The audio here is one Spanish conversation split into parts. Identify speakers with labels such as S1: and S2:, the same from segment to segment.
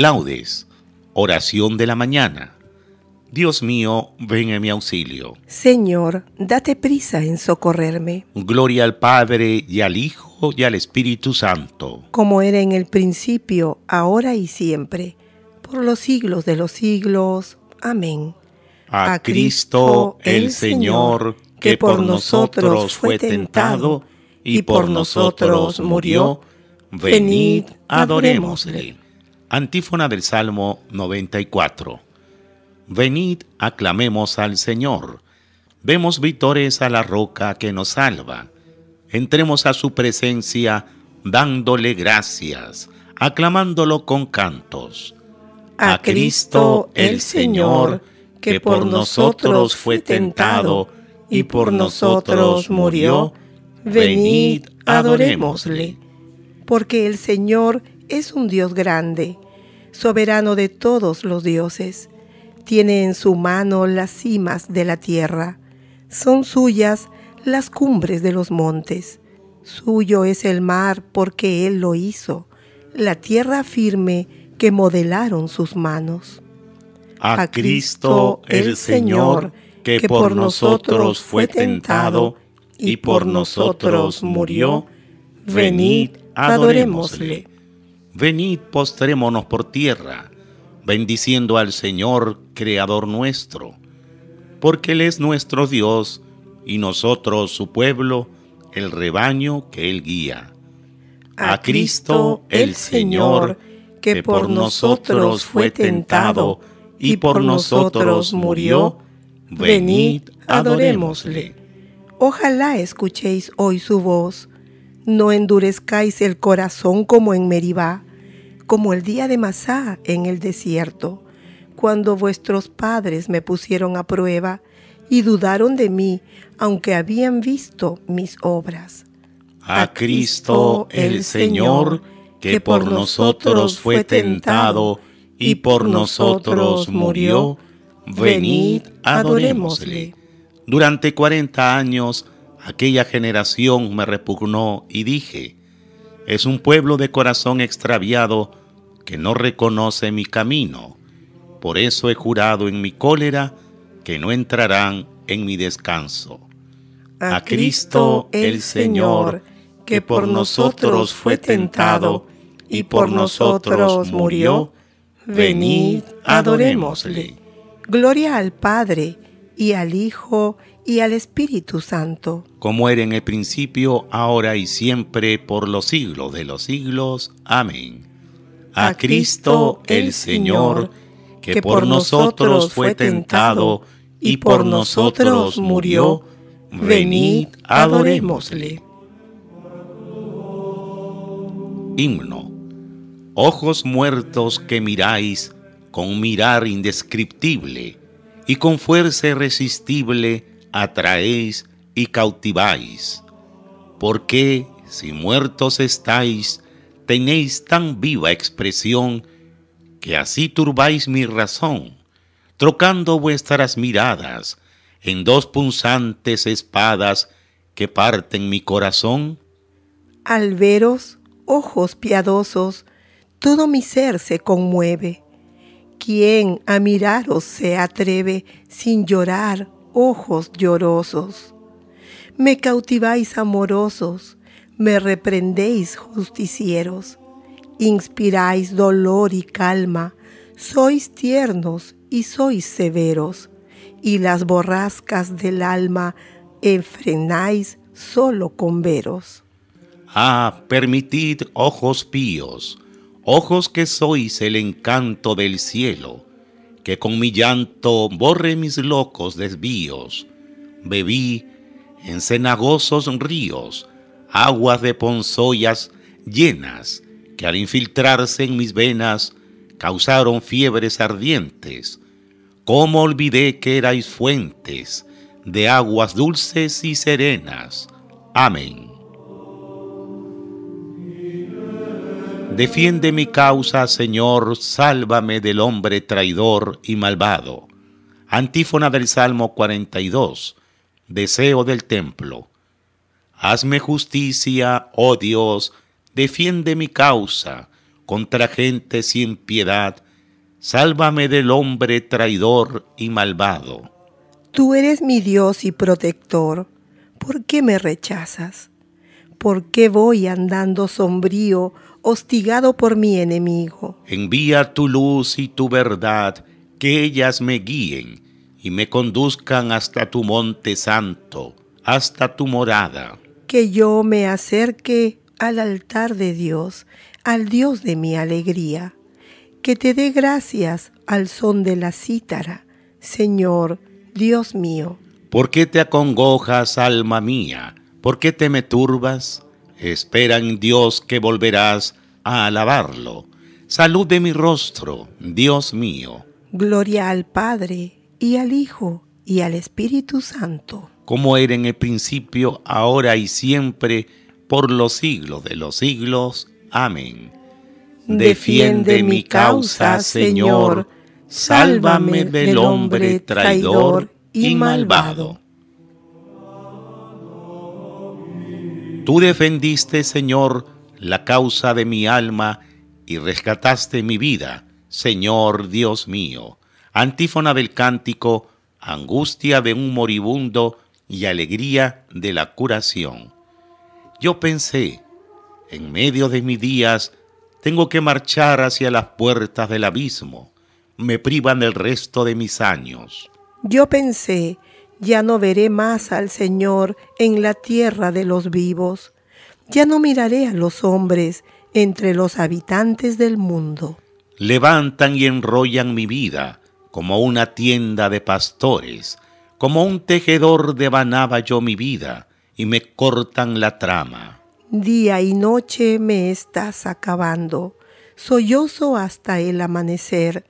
S1: Laudes, oración de la mañana. Dios mío, ven en mi auxilio.
S2: Señor, date prisa en socorrerme.
S1: Gloria al Padre y al Hijo y al Espíritu Santo.
S2: Como era en el principio, ahora y siempre, por los siglos de los siglos. Amén.
S1: A, Cristo, Cristo, el Señor, que por nosotros fue tentado y por nosotros murió, venid, adorémosle. Antífona del Salmo 94. Venid, aclamemos al Señor. Vemos vítores a la roca que nos salva. Entremos a su presencia dándole gracias, aclamándolo con cantos. A Cristo el Señor,
S2: que por nosotros fue tentado y por nosotros murió,
S1: venid, adorémosle.
S2: Porque el Señor es es un Dios grande, soberano de todos los dioses. Tiene en su mano las cimas de la tierra. Son suyas las cumbres de los montes. Suyo es el mar porque Él lo hizo, la tierra firme que modelaron sus manos.
S1: A, Cristo el Señor, que, que por nosotros fue tentado y por nosotros murió,
S2: venid, adorémosle
S1: venid postrémonos por tierra, bendiciendo al Señor, Creador nuestro, porque Él es nuestro Dios y nosotros su pueblo, el rebaño que Él guía. A Cristo el Señor, que por nosotros fue tentado y por nosotros murió,
S2: venid, adorémosle. Ojalá escuchéis hoy su voz, no endurezcáis el corazón como en Meribá como el día de Masá en el desierto, cuando vuestros padres me pusieron a prueba y dudaron de mí, aunque habían visto mis obras.
S1: A Cristo el Señor, que por nosotros fue tentado y por nosotros murió, venid, adorémosle. Durante cuarenta años aquella generación me repugnó y dije, es un pueblo de corazón extraviado que no reconoce mi camino. Por eso he jurado en mi cólera que no entrarán en mi descanso.
S2: A Cristo el Señor,
S1: que por nosotros fue tentado
S2: y por nosotros murió,
S1: venid, adorémosle.
S2: Gloria al Padre y al Hijo y al Espíritu Santo.
S1: Como era en el principio, ahora y siempre, por los siglos de los siglos. Amén. A, Cristo, el Señor, que, que por nosotros fue tentado y por nosotros murió, venid, adorémosle. Himno. Ojos muertos que miráis con mirar indescriptible y con fuerza irresistible atraéis y cautiváis? porque si muertos estáis, tenéis tan viva expresión que así turbáis mi razón, trocando vuestras miradas en dos punzantes espadas que parten mi corazón?
S2: Al veros, ojos piadosos, todo mi ser se conmueve. ¿Quién a miraros se atreve sin llorar ojos llorosos. Me cautiváis amorosos, me reprendéis justicieros, inspiráis dolor y calma, sois tiernos y sois severos, y las borrascas del alma enfrenáis solo con veros.
S1: Ah, permitid ojos píos, ojos que sois el encanto del cielo, que con mi llanto borre mis locos desvíos. Bebí en cenagosos ríos aguas de ponzoyas llenas que al infiltrarse en mis venas causaron fiebres ardientes. ¿Cómo olvidé que erais fuentes de aguas dulces y serenas? Amén. Defiende mi causa, Señor, sálvame del hombre traidor y malvado. Antífona del Salmo 42. Deseo del templo. Hazme justicia, oh Dios, defiende mi causa contra gente sin piedad. Sálvame del hombre traidor y malvado.
S2: Tú eres mi Dios y protector. ¿Por qué me rechazas? ¿Por qué voy andando sombrío? hostigado por mi enemigo.
S1: Envía tu luz y tu verdad, que ellas me guíen y me conduzcan hasta tu monte santo, hasta tu morada.
S2: Que yo me acerque al altar de Dios, al Dios de mi alegría. Que te dé gracias al son de la cítara, Señor, Dios mío.
S1: ¿Por qué te acongojas, alma mía? ¿Por qué te me turbas? espera en Dios que volverás a alabarlo. Salud de mi rostro, Dios mío.
S2: Gloria al Padre, y al Hijo, y al Espíritu Santo.
S1: Como era en el principio, ahora y siempre, por los siglos de los siglos. Amén. Defiende, Defiende mi causa, Señor. Sálvame del hombre traidor y malvado. Tú defendiste, Señor, la causa de mi alma y rescataste mi vida, Señor Dios mío. Antífona del cántico, angustia de un moribundo y alegría de la curación. Yo pensé, en medio de mis días, tengo que marchar hacia las puertas del abismo. Me privan del resto de mis años.
S2: Yo pensé, ya no veré más al Señor en la tierra de los vivos. Ya no miraré a los hombres entre los habitantes del
S1: mundo. Levantan y enrollan mi vida como una tienda de pastores, como un tejedor devanaba yo mi vida y me cortan la trama.
S2: Día y noche me estás acabando, sollozo hasta el amanecer.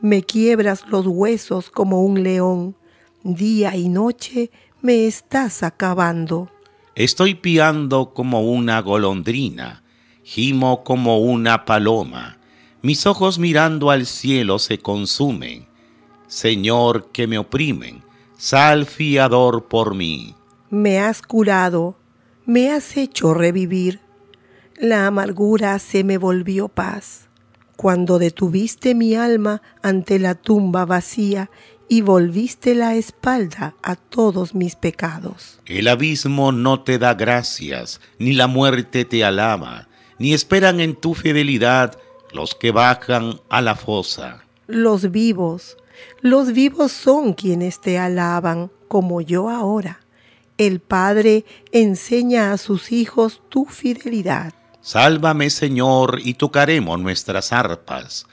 S2: Me quiebras los huesos como un león, Día y noche me estás acabando.
S1: Estoy piando como una golondrina, gimo como una paloma, mis ojos mirando al cielo se consumen. Señor, que me oprimen, sal fiador por mí.
S2: Me has curado, me has hecho revivir. La amargura se me volvió paz. Cuando detuviste mi alma ante la tumba vacía y volviste la espalda a todos mis pecados.
S1: El abismo no te da gracias, ni la muerte te alaba, ni esperan en tu fidelidad los que bajan a la fosa.
S2: Los vivos, los vivos son quienes te alaban, como yo ahora. El Padre enseña a sus hijos tu fidelidad.
S1: Sálvame, Señor, y tocaremos nuestras arpas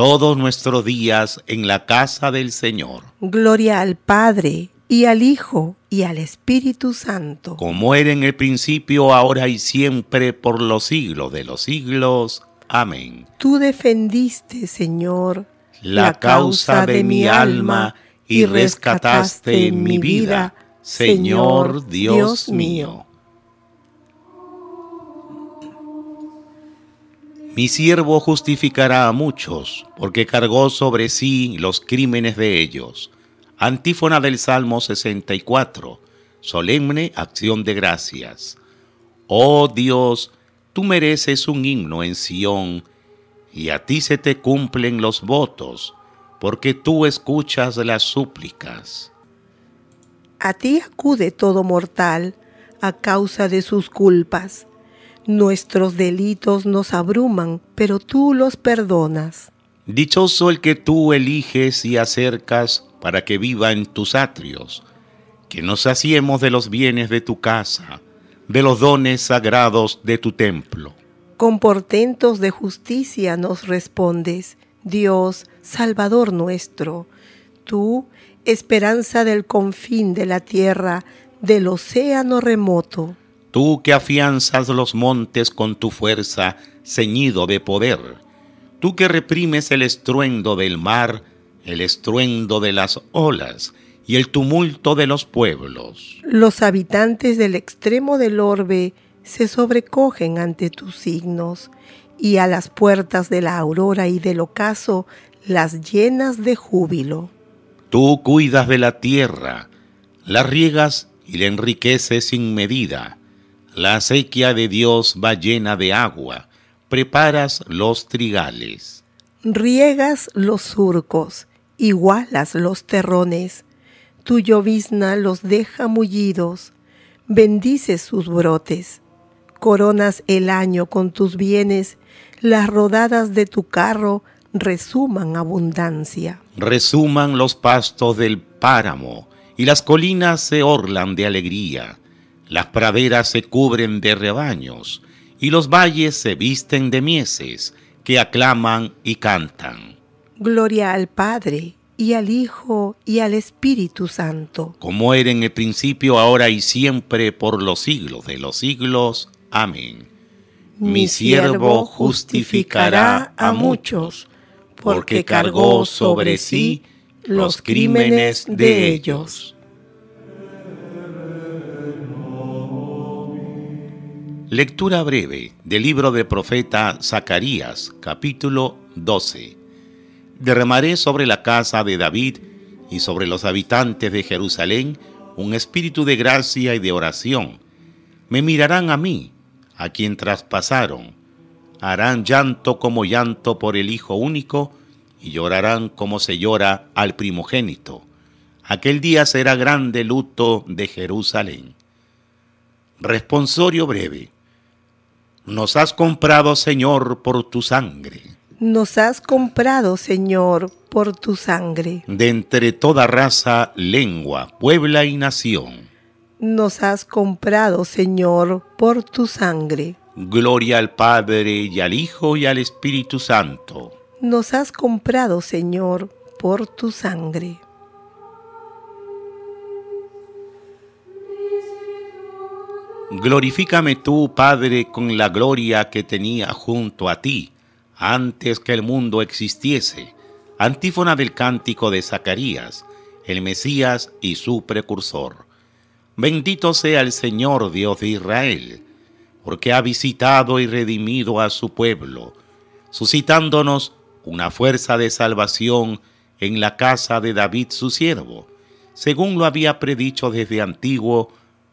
S1: todos nuestros días en la casa del Señor.
S2: Gloria al Padre y al Hijo y al Espíritu Santo.
S1: Como era en el principio, ahora y siempre, por los siglos de los siglos. Amén.
S2: Tú defendiste, Señor,
S1: la, causa, de, mi alma y rescataste mi vida, Señor Dios mío. Mi siervo justificará a muchos, porque cargó sobre sí los crímenes de ellos. Antífona del Salmo 64. Solemne acción de gracias. Oh Dios, tú mereces un himno en Sión, y a ti se te cumplen los votos, porque tú escuchas las súplicas.
S2: A ti acude todo mortal a causa de sus culpas Nuestros delitos nos abruman, pero tú los perdonas.
S1: Dichoso el que tú eliges y acercas para que viva en tus atrios, que nos saciemos de los bienes de tu casa, de los dones sagrados de tu templo.
S2: Con portentos de justicia nos respondes, Dios, Salvador nuestro. Tú, esperanza del confín de la tierra, del océano remoto.
S1: Tú que afianzas los montes con tu fuerza, ceñido de poder. Tú que reprimes el estruendo del mar, el estruendo de las olas y el tumulto de los pueblos.
S2: Los habitantes del extremo del orbe se sobrecogen ante tus signos, y a las puertas de la aurora y del ocaso las llenas de júbilo.
S1: Tú cuidas de la tierra, la riegas y la enriqueces sin medida la acequia de Dios va llena de agua, preparas los trigales.
S2: Riegas los surcos, igualas los terrones, tu llovizna los deja mullidos, bendices sus brotes. Coronas el año con tus bienes, las rodadas de tu carro resuman abundancia.
S1: Resuman los pastos del páramo, y las colinas se orlan de alegría las praderas se cubren de rebaños y los valles se visten de mieses que aclaman y cantan.
S2: Gloria al Padre y al Hijo y al Espíritu Santo.
S1: Como era en el principio, ahora y siempre, por los siglos de los siglos. Amén. Mi siervo justificará a
S2: muchos, porque cargó sobre sí
S1: los crímenes de ellos. Lectura breve del libro del profeta Zacarías, capítulo 12. Derramaré sobre la casa de David y sobre los habitantes de Jerusalén un espíritu de gracia y de oración. Me mirarán a mí, a quien traspasaron. Harán llanto como llanto por el Hijo único y llorarán como se llora al primogénito. Aquel día será grande luto de Jerusalén. Responsorio breve nos has comprado, Señor, por tu sangre.
S2: Nos has comprado, Señor, por tu sangre.
S1: De entre toda raza, lengua, puebla y nación.
S2: Nos has comprado, Señor, por tu sangre.
S1: Gloria al Padre y al Hijo y al Espíritu Santo.
S2: Nos has comprado, Señor, por tu sangre.
S1: Glorifícame tú, Padre, con la gloria que tenía junto a ti, antes que el mundo existiese. Antífona del cántico de Zacarías, el Mesías y su precursor. Bendito sea el Señor Dios de Israel, porque ha visitado y redimido a su pueblo, suscitándonos una fuerza de salvación en la casa de David su siervo, según lo había predicho desde antiguo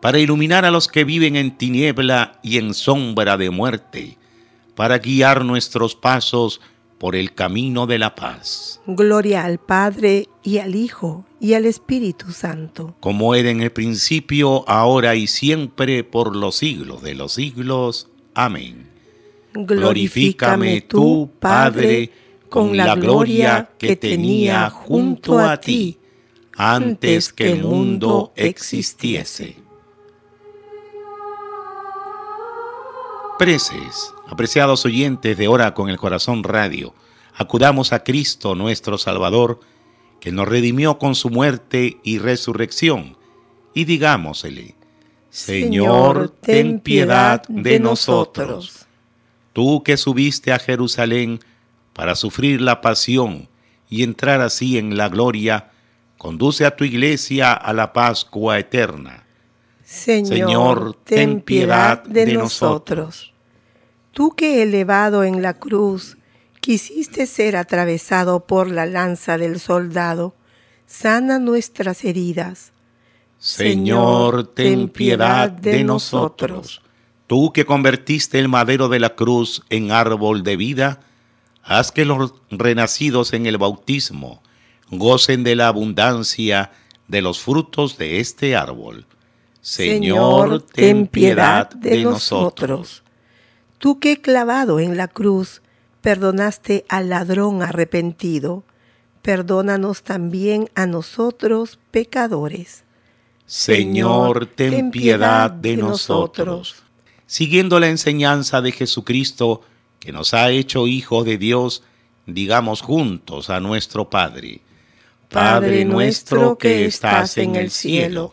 S1: para iluminar a los que viven en tiniebla y en sombra de muerte, para guiar nuestros pasos por el camino de la paz.
S2: Gloria al Padre y al Hijo y al Espíritu Santo.
S1: Como era en el principio, ahora y siempre, por los siglos de los siglos. Amén.
S2: Glorifícame tú, Padre,
S1: con la gloria que tenía junto a ti antes que el mundo existiese. preces, apreciados oyentes de Hora con el Corazón Radio, acudamos a Cristo nuestro Salvador, que nos redimió con su muerte y resurrección, y digámosle, Señor, ten piedad de nosotros. Tú que subiste a Jerusalén para sufrir la pasión y entrar así en la gloria, conduce a tu iglesia a la Pascua eterna
S2: Señor, ten piedad de nosotros. Tú que elevado en la cruz quisiste ser atravesado por la lanza del soldado, sana nuestras heridas.
S1: Señor, ten piedad de nosotros. Tú que convertiste el madero de la cruz en árbol de vida, haz que los renacidos en el bautismo gocen de la abundancia de los frutos de este árbol. Señor, ten piedad de nosotros.
S2: Tú que clavado en la cruz perdonaste al ladrón arrepentido, perdónanos también a nosotros pecadores.
S1: Señor, ten, piedad de, nosotros. nosotros. Siguiendo la enseñanza de Jesucristo, que nos ha hecho hijos de Dios, digamos juntos a nuestro Padre. Padre nuestro que estás en el cielo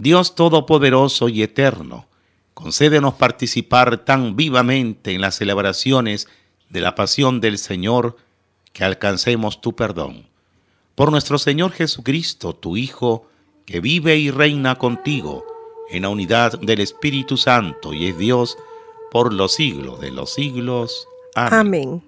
S1: Dios Todopoderoso y Eterno, concédenos participar tan vivamente en las celebraciones de la pasión del Señor, que alcancemos tu perdón. Por nuestro Señor Jesucristo, tu Hijo, que vive y reina contigo, en la unidad del Espíritu Santo y es Dios, por los siglos de los siglos. Amén.
S2: Amén.